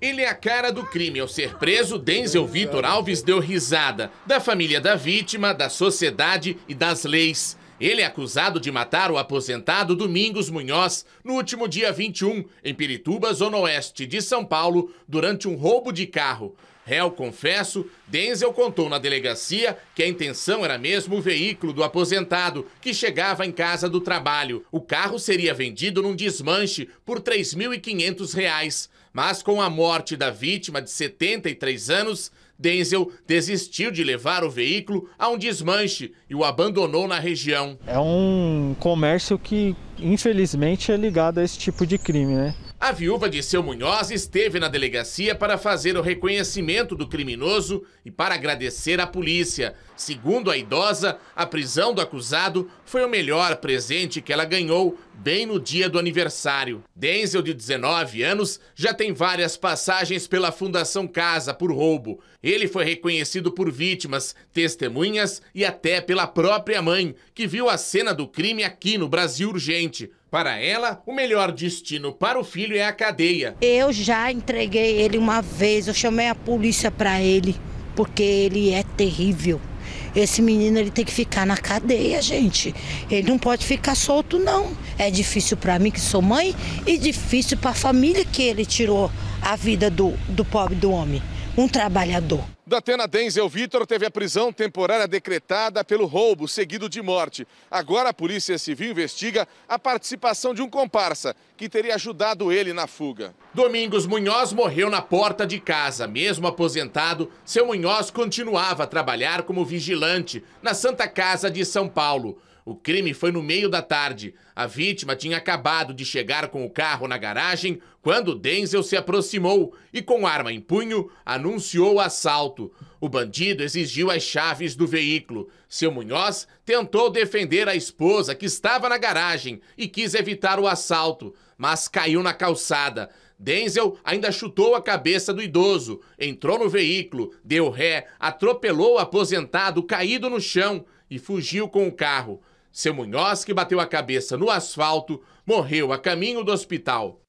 Ele é a cara do crime. Ao ser preso, Denzel Vitor Alves deu risada da família da vítima, da sociedade e das leis. Ele é acusado de matar o aposentado Domingos Munhoz no último dia 21, em Pirituba, Zona Oeste de São Paulo, durante um roubo de carro. Réu, confesso, Denzel contou na delegacia que a intenção era mesmo o veículo do aposentado, que chegava em casa do trabalho. O carro seria vendido num desmanche por R$ 3.500, mas com a morte da vítima de 73 anos, Denzel desistiu de levar o veículo a um desmanche e o abandonou na região. É um comércio que, infelizmente, é ligado a esse tipo de crime, né? A viúva de seu Munhoz esteve na delegacia para fazer o reconhecimento do criminoso e para agradecer à polícia. Segundo a idosa, a prisão do acusado foi o melhor presente que ela ganhou bem no dia do aniversário. Denzel, de 19 anos, já tem várias passagens pela Fundação Casa por roubo. Ele foi reconhecido por vítimas, testemunhas e até pela própria mãe, que viu a cena do crime aqui no Brasil Urgente. Para ela, o melhor destino para o filho é a cadeia. Eu já entreguei ele uma vez, eu chamei a polícia para ele, porque ele é terrível. Esse menino ele tem que ficar na cadeia, gente. Ele não pode ficar solto não. É difícil para mim que sou mãe e difícil para a família que ele tirou a vida do, do pobre do homem um trabalhador. Datena Denzel Vitor teve a prisão temporária decretada pelo roubo, seguido de morte. Agora a Polícia Civil investiga a participação de um comparsa que teria ajudado ele na fuga. Domingos Munhoz morreu na porta de casa. Mesmo aposentado, seu Munhoz continuava a trabalhar como vigilante na Santa Casa de São Paulo. O crime foi no meio da tarde. A vítima tinha acabado de chegar com o carro na garagem quando Denzel se aproximou e, com arma em punho, anunciou o assalto. O bandido exigiu as chaves do veículo. Seu Munhoz tentou defender a esposa que estava na garagem e quis evitar o assalto, mas caiu na calçada. Denzel ainda chutou a cabeça do idoso, entrou no veículo, deu ré, atropelou o aposentado caído no chão e fugiu com o carro. Seu Munhoz, que bateu a cabeça no asfalto, morreu a caminho do hospital.